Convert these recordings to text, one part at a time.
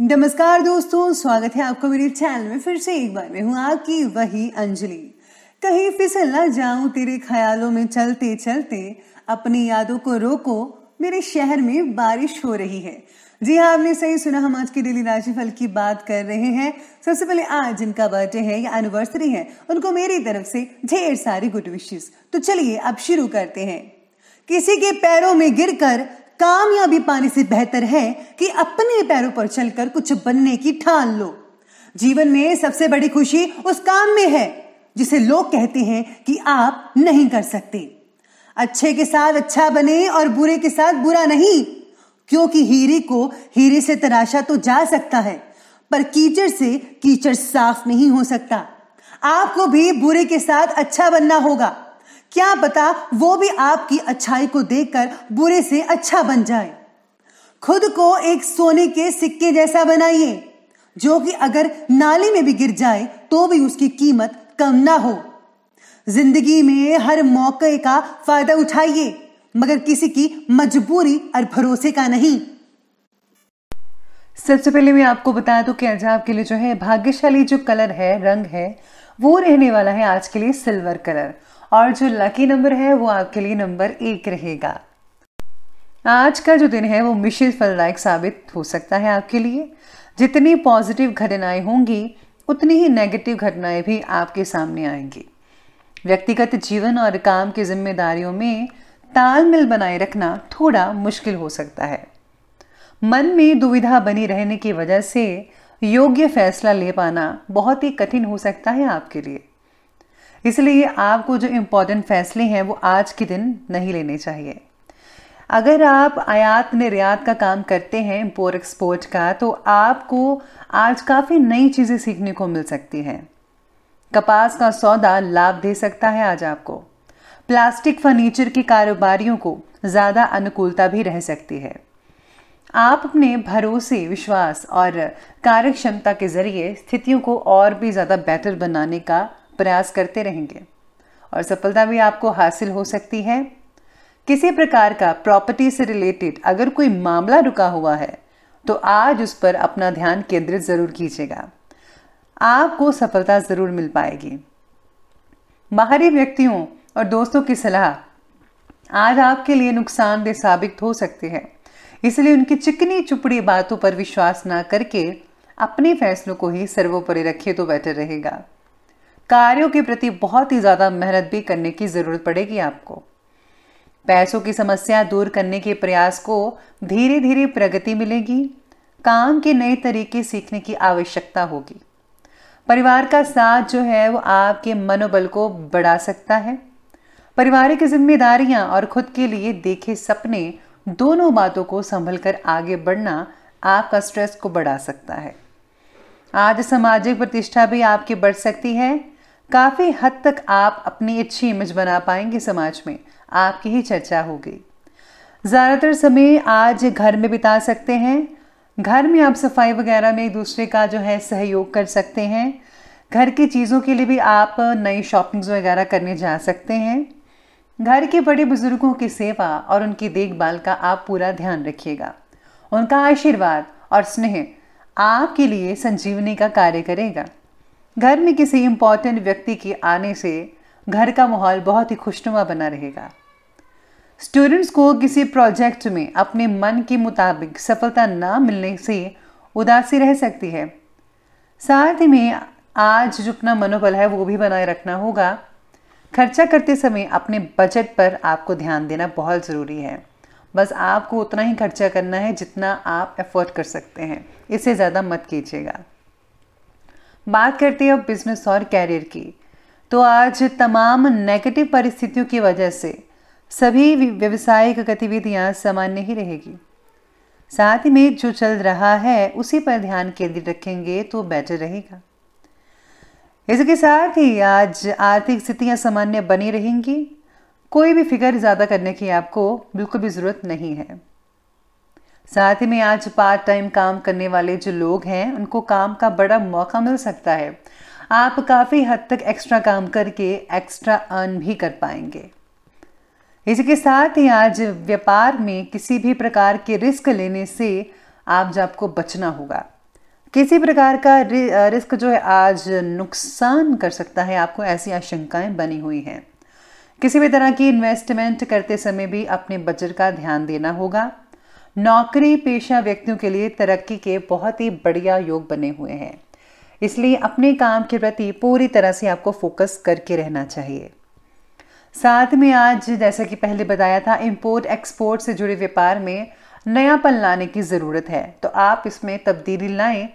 नमस्कार दोस्तों स्वागत है आपका मेरे चैनल में फिर से एक बार मैं हूँ आपकी वही अंजलि कहीं फिसल ना जाऊं तेरे ख्यालों में चलते चलते अपनी यादों को रोको मेरे शहर में बारिश हो रही है जी हाँ आपने सही सुना हम आज के डेली राशिफल की बात कर रहे हैं सबसे पहले आज जिनका बर्थडे है या एनिवर्सरी है उनको मेरी तरफ से ढेर सारी गुड विशेष तो चलिए अब शुरू करते हैं किसी के पैरों में गिरकर कामयाबी पाने से बेहतर है कि अपने पैरों पर चलकर कुछ बनने की ठान लो जीवन में सबसे बड़ी खुशी उस काम में है जिसे लोग कहते हैं कि आप नहीं कर सकते अच्छे के साथ अच्छा बने और बुरे के साथ बुरा नहीं क्योंकि हीरे को हीरे से तराशा तो जा सकता है पर कीचड़ से कीचड़ साफ नहीं हो सकता आपको भी बुरे के साथ अच्छा बनना होगा क्या पता वो भी आपकी अच्छाई को देखकर बुरे से अच्छा बन जाए खुद को एक सोने के सिक्के जैसा बनाइए जो कि अगर नाली में भी गिर जाए तो भी उसकी कीमत कम ना हो जिंदगी में हर मौके का फायदा उठाइए मगर किसी की मजबूरी और भरोसे का नहीं सबसे पहले मैं आपको बता दूं कि आज आपके लिए जो है भाग्यशाली जो कलर है रंग है वो रहने वाला है आज के लिए सिल्वर कलर और जो लकी नंबर है वो आपके लिए नंबर एक रहेगा आज का जो दिन है वो मिश्र फलदायक साबित हो सकता है आपके लिए जितनी पॉजिटिव घटनाएं होंगी उतनी ही नेगेटिव घटनाएं भी आपके सामने आएंगी व्यक्तिगत जीवन और काम की जिम्मेदारियों में तालमेल बनाए रखना थोड़ा मुश्किल हो सकता है मन में दुविधा बनी रहने की वजह से योग्य फैसला ले पाना बहुत ही कठिन हो सकता है आपके लिए इसलिए आपको जो इम्पोर्टेंट फैसले हैं वो आज के दिन नहीं लेने चाहिए अगर आप आयात निर्यात का काम करते हैं इम्पोर्ट एक्सपोर्ट का तो आपको आज काफ़ी नई चीज़ें सीखने को मिल सकती हैं कपास का सौदा लाभ दे सकता है आज आपको प्लास्टिक फर्नीचर के कारोबारियों को ज़्यादा अनुकूलता भी रह सकती है आप अपने भरोसे विश्वास और कार्यक्षमता के ज़रिए स्थितियों को और भी ज़्यादा बेटर बनाने का प्रयास करते रहेंगे और सफलता भी आपको हासिल हो सकती है किसी प्रकार का प्रॉपर्टी से रिलेटेड अगर कोई मामला रुका हुआ है तो आज उस पर अपना ध्यान केंद्रित ज़रूर कीजिएगा आपको सफलता ज़रूर मिल पाएगी बाहरी व्यक्तियों और दोस्तों की सलाह आज आपके लिए नुकसानदेह साबित हो सकती है इसलिए उनकी चिकनी चुपड़ी बातों पर विश्वास ना करके अपने फैसलों को ही सर्वोपरि रखे तो बेटर रहेगा कार्यों के प्रति बहुत ही ज़्यादा मेहनत भी करने की ज़रूरत पड़ेगी आपको पैसों की समस्या दूर करने के प्रयास को धीरे धीरे प्रगति मिलेगी काम के नए तरीके सीखने की आवश्यकता होगी परिवार का साथ जो है वो आपके मनोबल को बढ़ा सकता है पारिवारिक जिम्मेदारियां और खुद के लिए देखे सपने दोनों बातों को संभल कर आगे बढ़ना आपका स्ट्रेस को बढ़ा सकता है आज सामाजिक प्रतिष्ठा भी आपकी बढ़ सकती है काफ़ी हद तक आप अपनी अच्छी इमेज बना पाएंगे समाज में आपकी ही चर्चा होगी ज़्यादातर समय आज घर में बिता सकते हैं घर में आप सफाई वगैरह में एक दूसरे का जो है सहयोग कर सकते हैं घर की चीज़ों के लिए भी आप नई शॉपिंग्स वगैरह करने जा सकते हैं घर के बड़े बुजुर्गों की सेवा और उनकी देखभाल का आप पूरा ध्यान रखिएगा उनका आशीर्वाद और स्नेह आपके लिए संजीवनी का कार्य करेगा घर में किसी इंपॉर्टेंट व्यक्ति के आने से घर का माहौल बहुत ही खुशनुमा बना रहेगा स्टूडेंट्स को किसी प्रोजेक्ट में अपने मन के मुताबिक सफलता ना मिलने से उदासी रह सकती है साथ ही में आज जितना मनोबल है वो भी बनाए रखना होगा खर्चा करते समय अपने बजट पर आपको ध्यान देना बहुत ज़रूरी है बस आपको उतना ही खर्चा करना है जितना आप एफोर्ड कर सकते हैं इससे ज़्यादा मत कीजिएगा बात करते हैं अब बिजनेस और कैरियर की तो आज तमाम नेगेटिव परिस्थितियों की वजह से सभी व्यवसायिक गतिविधियां सामान्य ही रहेगी साथ ही में जो चल रहा है उसी पर ध्यान केंद्रित रखेंगे तो बेटर रहेगा इसके साथ ही आज आर्थिक स्थितियां सामान्य बनी रहेंगी कोई भी फिगर ज़्यादा करने की आपको बिल्कुल भी ज़रूरत नहीं है साथ ही में आज पार्ट टाइम काम करने वाले जो लोग हैं उनको काम का बड़ा मौका मिल सकता है आप काफ़ी हद तक एक्स्ट्रा काम करके एक्स्ट्रा अर्न भी कर पाएंगे इसी के साथ ही आज व्यापार में किसी भी प्रकार के रिस्क लेने से आज आपको बचना होगा किसी प्रकार का रि, रिस्क जो है आज नुकसान कर सकता है आपको ऐसी आशंकाएं बनी हुई हैं किसी भी तरह की इन्वेस्टमेंट करते समय भी अपने बजट का ध्यान देना होगा नौकरी पेशा व्यक्तियों के लिए तरक्की के बहुत ही बढ़िया योग बने हुए हैं इसलिए अपने काम के प्रति पूरी तरह से आपको फोकस करके रहना चाहिए साथ में आज जैसा कि पहले बताया था इम्पोर्ट एक्सपोर्ट से जुड़े व्यापार में नयापन लाने की ज़रूरत है तो आप इसमें तब्दीली लाएं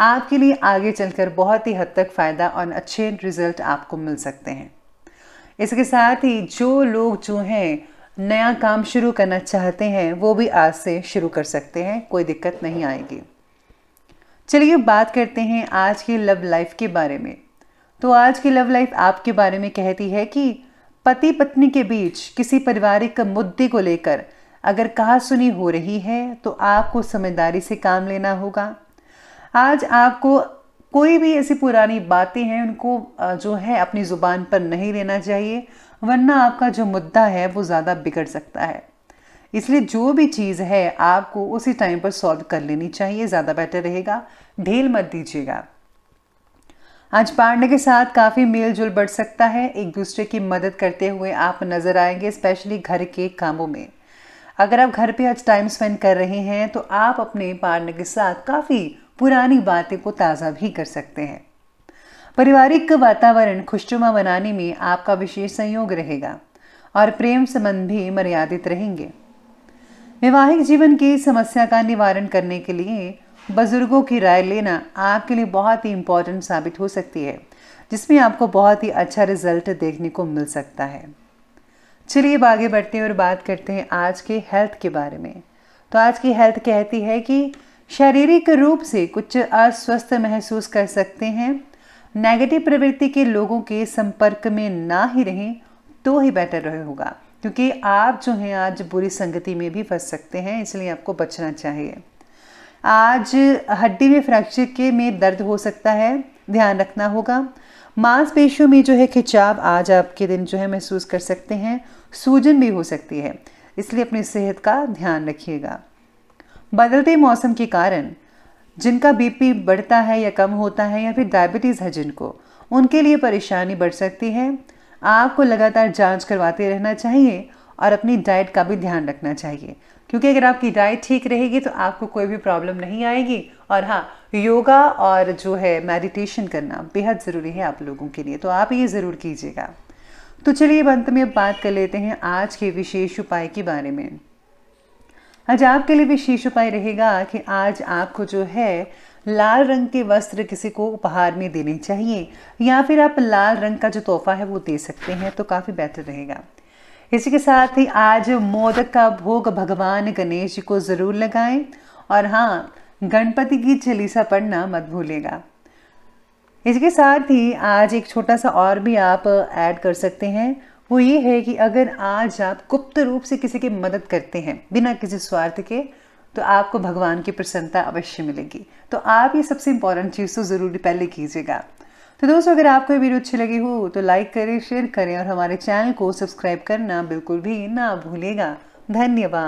आपके लिए आगे चलकर बहुत ही हद तक फ़ायदा और अच्छे रिजल्ट आपको मिल सकते हैं इसके साथ ही जो लोग जो हैं नया काम शुरू करना चाहते हैं वो भी आज से शुरू कर सकते हैं कोई दिक्कत नहीं आएगी चलिए बात करते हैं आज की लव लाइफ के बारे में तो आज की लव लाइफ आपके बारे में कहती है कि पति पत्नी के बीच किसी पारिवारिक मुद्दे को लेकर अगर कहा सुनी हो रही है तो आपको समझदारी से काम लेना होगा आज आपको कोई भी ऐसी पुरानी बातें हैं उनको जो है अपनी ज़ुबान पर नहीं लेना चाहिए वरना आपका जो मुद्दा है वो ज़्यादा बिगड़ सकता है इसलिए जो भी चीज़ है आपको उसी टाइम पर सॉल्व कर लेनी चाहिए ज़्यादा बेटर रहेगा ढील मत दीजिएगा आज पार्टनर के साथ काफ़ी मेल जुल बढ़ सकता है एक दूसरे की मदद करते हुए आप नज़र आएंगे स्पेशली घर के कामों में अगर आप घर पे आज टाइम स्पेंड कर रहे हैं तो आप अपने पार्टनर के साथ काफ़ी पुरानी बातें को ताज़ा भी कर सकते हैं पारिवारिक वातावरण खुशनुमा बनाने में आपका विशेष संयोग रहेगा और प्रेम संबंध भी मर्यादित रहेंगे वैवाहिक जीवन की समस्या का निवारण करने के लिए बुजुर्गों की राय लेना आपके लिए बहुत ही इंपॉर्टेंट साबित हो सकती है जिसमें आपको बहुत ही अच्छा रिजल्ट देखने को मिल सकता है चलिए अब आगे बढ़ते हैं और बात करते हैं आज के हेल्थ के बारे में तो आज की हेल्थ कहती है कि शारीरिक रूप से कुछ अस्वस्थ महसूस कर सकते हैं नेगेटिव प्रवृत्ति के लोगों के संपर्क में ना ही रहें तो ही बेटर रहे होगा क्योंकि आप जो हैं आज बुरी संगति में भी फंस सकते हैं इसलिए आपको बचना चाहिए आज हड्डी में फ्रैक्चर के में दर्द हो सकता है ध्यान रखना होगा मांसपेशियों में जो है खिंचाव आज आपके दिन जो है महसूस कर सकते हैं सूजन भी हो सकती है इसलिए अपनी सेहत का ध्यान रखिएगा बदलते मौसम के कारण जिनका बीपी बढ़ता है या कम होता है या फिर डायबिटीज़ है जिनको उनके लिए परेशानी बढ़ सकती है आपको लगातार जांच करवाते रहना चाहिए और अपनी डाइट का भी ध्यान रखना चाहिए क्योंकि अगर आपकी डाइट ठीक रहेगी तो आपको कोई भी प्रॉब्लम नहीं आएगी और हाँ योगा और जो है मेडिटेशन करना बेहद ज़रूरी है आप लोगों के लिए तो आप ये ज़रूर कीजिएगा तो चलिए अंत में अब बात कर लेते हैं आज के विशेष उपाय के बारे में आज आपके लिए विशेष उपाय रहेगा कि आज आपको जो है लाल रंग के वस्त्र किसी को उपहार में देने चाहिए या फिर आप लाल रंग का जो तोहफा है वो दे सकते हैं तो काफ़ी बेहतर रहेगा इसी के साथ ही आज मोदक का भोग भगवान गणेश जी को ज़रूर लगाएं और हाँ गणपति की चलीसा पढ़ना मत भूलेगा इसके साथ ही आज एक छोटा सा और भी आप ऐड कर सकते हैं वो ये है कि अगर आज आप गुप्त रूप से किसी की मदद करते हैं बिना किसी स्वार्थ के तो आपको भगवान की प्रसन्नता अवश्य मिलेगी तो आप ये सबसे इंपॉर्टेंट चीज़ तो जरूरी पहले कीजिएगा तो दोस्तों अगर आपको ये वीडियो अच्छी लगी हो तो लाइक करें शेयर करें और हमारे चैनल को सब्सक्राइब करना बिल्कुल भी ना भूलेगा धन्यवाद